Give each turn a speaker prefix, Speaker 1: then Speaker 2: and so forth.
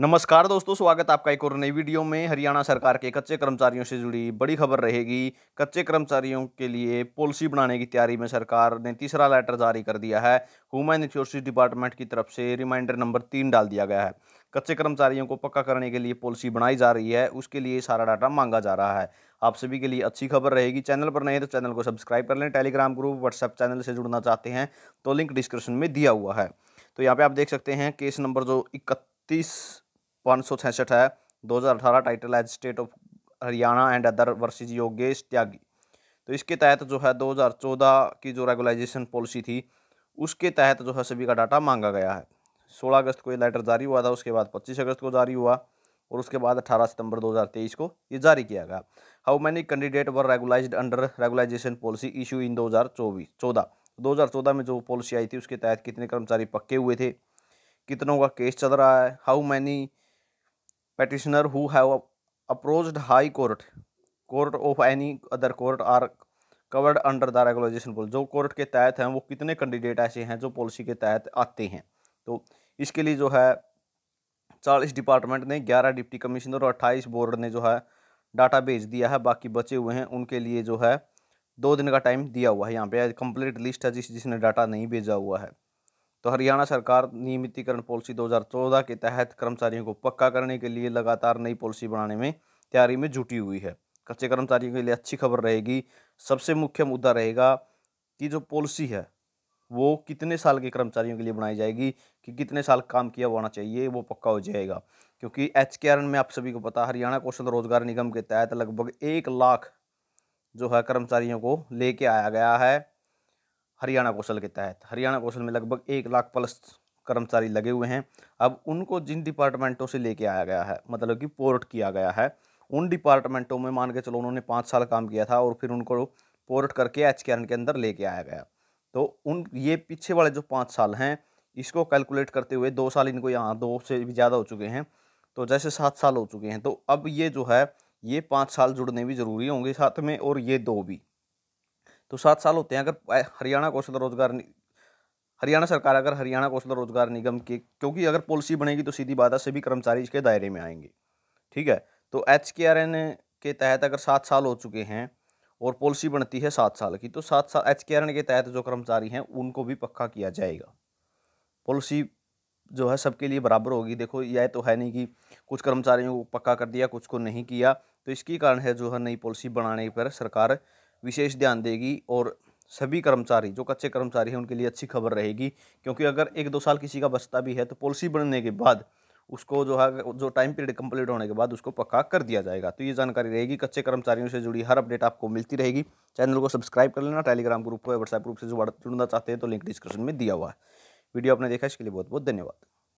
Speaker 1: नमस्कार दोस्तों स्वागत आपका एक और नई वीडियो में हरियाणा सरकार के कच्चे कर्मचारियों से जुड़ी बड़ी खबर रहेगी कच्चे कर्मचारियों के लिए पॉलिसी बनाने की तैयारी में सरकार ने तीसरा लेटर जारी कर दिया है ह्यूमन रिसोर्सिस डिपार्टमेंट की तरफ से रिमाइंडर नंबर तीन डाल दिया गया है कच्चे कर्मचारियों को पक्का करने के लिए पॉलिसी बनाई जा रही है उसके लिए सारा डाटा मांगा जा रहा है आप सभी के लिए अच्छी खबर रहेगी चैनल पर नए तो चैनल को सब्सक्राइब कर लें टेलीग्राम ग्रुप व्हाट्सएप चैनल से जुड़ना चाहते हैं तो लिंक डिस्क्रिप्शन में दिया हुआ है तो यहाँ पर आप देख सकते हैं केस नंबर जो इकतीस पाँच सौ छियासठ है दो हज़ार अठारह title as state of Haryana and other versus Yogesh Tyagi तो इसके तहत जो है दो हज़ार चौदह की जो रेगुलाइजेशन पॉलिसी थी उसके तहत जो है सभी का डाटा मांगा गया है सोलह अगस्त को ये लेटर जारी हुआ था उसके बाद पच्चीस अगस्त को जारी हुआ और उसके बाद अठारह सितंबर तेईस को ये जारी किया गया how many candidate were regularize under regularization policy issue in दो हज़ार चौबीस चौदह दो हज़ार चौदह में जो पॉलिसी आई थी उसके तहत कितने कर्मचारी पक्के हुए थे कितनों का केस चल रहा है how many petitioner who have approached high court court of any other court are covered under the regulation pool जो court के तहत हैं वो कितने candidate ऐसे हैं जो policy के तहत आते हैं तो इसके लिए जो है चालीस डिपार्टमेंट ने ग्यारह डिप्टी कमिश्नर और अट्ठाईस बोर्ड ने जो है डाटा भेज दिया है बाकी बचे हुए हैं उनके लिए जो है दो दिन का टाइम दिया हुआ है यहाँ पे कंप्लीट लिस्ट है जिस जिसने डाटा नहीं भेजा हुआ है तो हरियाणा सरकार नियमितीकरण पॉलिसी 2014 के तहत कर्मचारियों को पक्का करने के लिए लगातार नई पॉलिसी बनाने में तैयारी में जुटी हुई है कच्चे कर्मचारियों के लिए अच्छी खबर रहेगी सबसे मुख्य मुद्दा रहेगा कि जो पॉलिसी है वो कितने साल के कर्मचारियों के लिए बनाई जाएगी कि कितने साल काम किया होना चाहिए वो पक्का हो जाएगा क्योंकि एच के आर में आप सभी को पता हरियाणा कौशल रोजगार निगम के तहत लगभग एक लाख जो है कर्मचारियों को लेके आया गया है हरियाणा कौशल के तहत हरियाणा कौशल में लगभग एक लाख प्लस कर्मचारी लगे हुए हैं अब उनको जिन डिपार्टमेंटों से लेके आया गया है मतलब कि पोर्ट किया गया है उन डिपार्टमेंटों में मान के चलो उन्होंने पाँच साल काम किया था और फिर उनको पोर्ट करके एच के अंदर लेके आया गया तो उन ये पीछे वाले जो पाँच साल हैं इसको कैलकुलेट करते हुए दो साल इनको यहाँ दो से भी ज़्यादा हो चुके हैं तो जैसे सात साल हो चुके हैं तो अब ये जो है ये पाँच साल जुड़ने भी ज़रूरी होंगे साथ में और ये दो भी तो सात साल होते हैं अगर हरियाणा कौशल रोजगार हरियाणा सरकार अगर हरियाणा कौशल रोजगार निगम के क्योंकि अगर पॉलिसी बनेगी तो सीधी बात है सभी कर्मचारी इसके दायरे में आएंगे ठीक है तो एच के आर एन के तहत अगर सात साल हो चुके हैं और पॉलिसी बनती है सात साल की तो सात साल एच के आर एन के तहत जो कर्मचारी हैं उनको भी पक्का किया जाएगा पॉलिसी जो है सबके लिए बराबर होगी देखो यह तो है नहीं कि कुछ कर्मचारियों को पक्का कर दिया कुछ को नहीं किया तो इसके कारण है जो है नई पॉलिसी बनाने पर सरकार विशेष ध्यान देगी और सभी कर्मचारी जो कच्चे कर्मचारी हैं उनके लिए अच्छी खबर रहेगी क्योंकि अगर एक दो साल किसी का बचता भी है तो पॉलिसी बनने के बाद उसको जो है जो टाइम पीरियड कंप्लीट होने के बाद उसको पक्का कर दिया जाएगा तो ये जानकारी रहेगी कच्चे कर्मचारियों से जुड़ी हर अपडेट आपको मिलती रहेगी चैनल को सब्सक्राइब कर लेना टेलीग्राम ग्रुप को व्हाट्सएप ग्रुप से जुड़ना चाहते हैं तो लिंक डिस्क्रिप्शन में दिया हुआ है वीडियो आपने देखा इसके लिए बहुत बहुत धन्यवाद